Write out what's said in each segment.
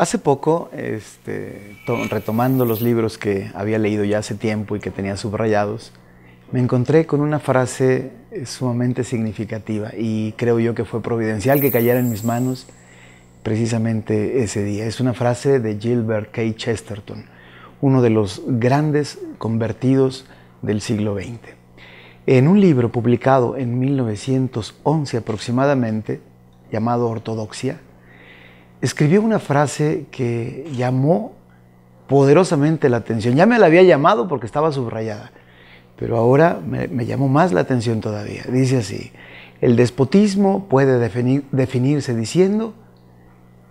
Hace poco, este, retomando los libros que había leído ya hace tiempo y que tenía subrayados, me encontré con una frase sumamente significativa y creo yo que fue providencial que cayera en mis manos precisamente ese día. Es una frase de Gilbert K. Chesterton, uno de los grandes convertidos del siglo XX. En un libro publicado en 1911 aproximadamente, llamado Ortodoxia, escribió una frase que llamó poderosamente la atención. Ya me la había llamado porque estaba subrayada, pero ahora me, llamó más la atención todavía. Dice así, el despotismo puede definirse diciendo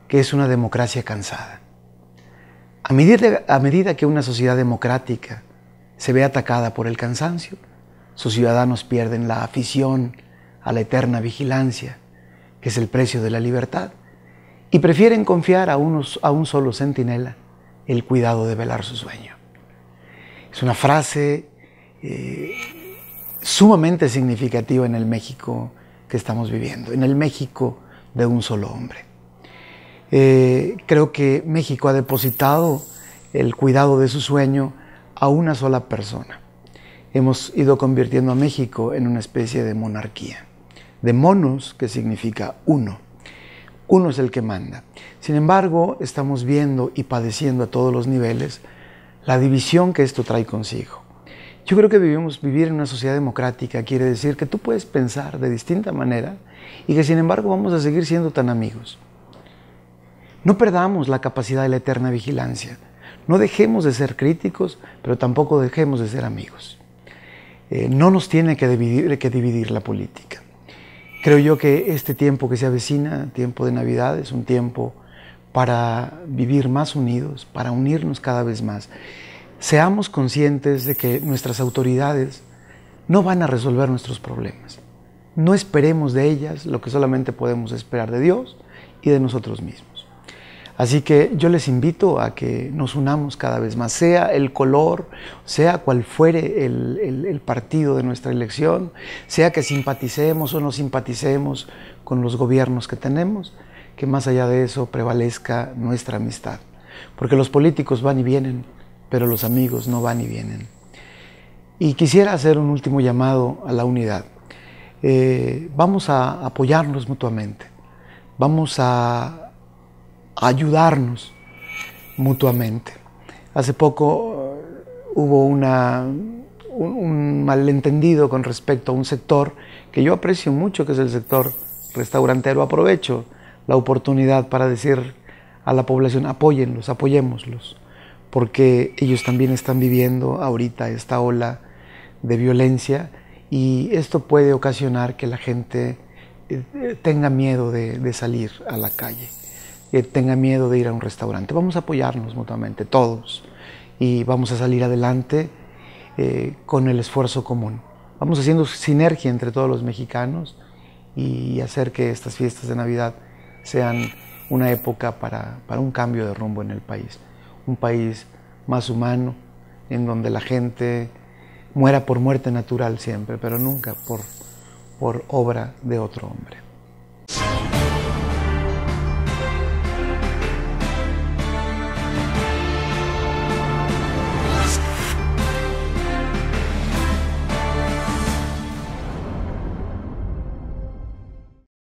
que es una democracia cansada. A medida, a medida que una sociedad democrática se ve atacada por el cansancio, sus ciudadanos pierden la afición a la eterna vigilancia, que es el precio de la libertad y prefieren confiar a, a un solo centinela el cuidado de velar su sueño. Es una frase eh, sumamente significativa en el México que estamos viviendo, en el México de un solo hombre. Eh, creo que México ha depositado el cuidado de su sueño a una sola persona. Hemos ido convirtiendo a México en una especie de monarquía, de monos, que significa uno uno es el que manda. Sin embargo, estamos viendo y padeciendo a todos los niveles la división que esto trae consigo. Yo creo que vivimos, vivir en una sociedad democrática quiere decir que tú puedes pensar de distinta manera y que sin embargo vamos a seguir siendo tan amigos. No perdamos la capacidad de la eterna vigilancia. No dejemos de ser críticos, pero tampoco dejemos de ser amigos. Eh, no nos tiene que dividir la política. Creo yo que este tiempo que se avecina, tiempo de Navidad, es un tiempo para vivir más unidos, para unirnos cada vez más. Seamos conscientes de que nuestras autoridades no van a resolver nuestros problemas. No esperemos de ellas lo que solamente podemos esperar de Dios y de nosotros mismos. Así que yo les invito a que nos unamos cada vez más, sea el color, sea cual fuere el, partido de nuestra elección, sea que simpaticemos o no simpaticemos con los gobiernos que tenemos, que más allá de eso prevalezca nuestra amistad. Porque los políticos van y vienen, pero los amigos no van y vienen. Y quisiera hacer un último llamado a la unidad. Eh, vamos a apoyarnos mutuamente, vamos a ayudarnos mutuamente. Hace poco uh, hubo una, un, malentendido con respecto a un sector que yo aprecio mucho, que es el sector restaurantero. Aprovecho la oportunidad para decir a la población, apóyenlos, apoyémoslos, porque ellos también están viviendo ahorita esta ola de violencia y esto puede ocasionar que la gente eh, tenga miedo de salir a la calle tenga miedo de ir a un restaurante. Vamos a apoyarnos mutuamente, todos, y vamos a salir adelante eh, con el esfuerzo común. Vamos haciendo sinergia entre todos los mexicanos y hacer que estas fiestas de Navidad sean una época para, para un cambio de rumbo en el país. Un país más humano, en donde la gente muera por muerte natural siempre, pero nunca por, por obra de otro hombre.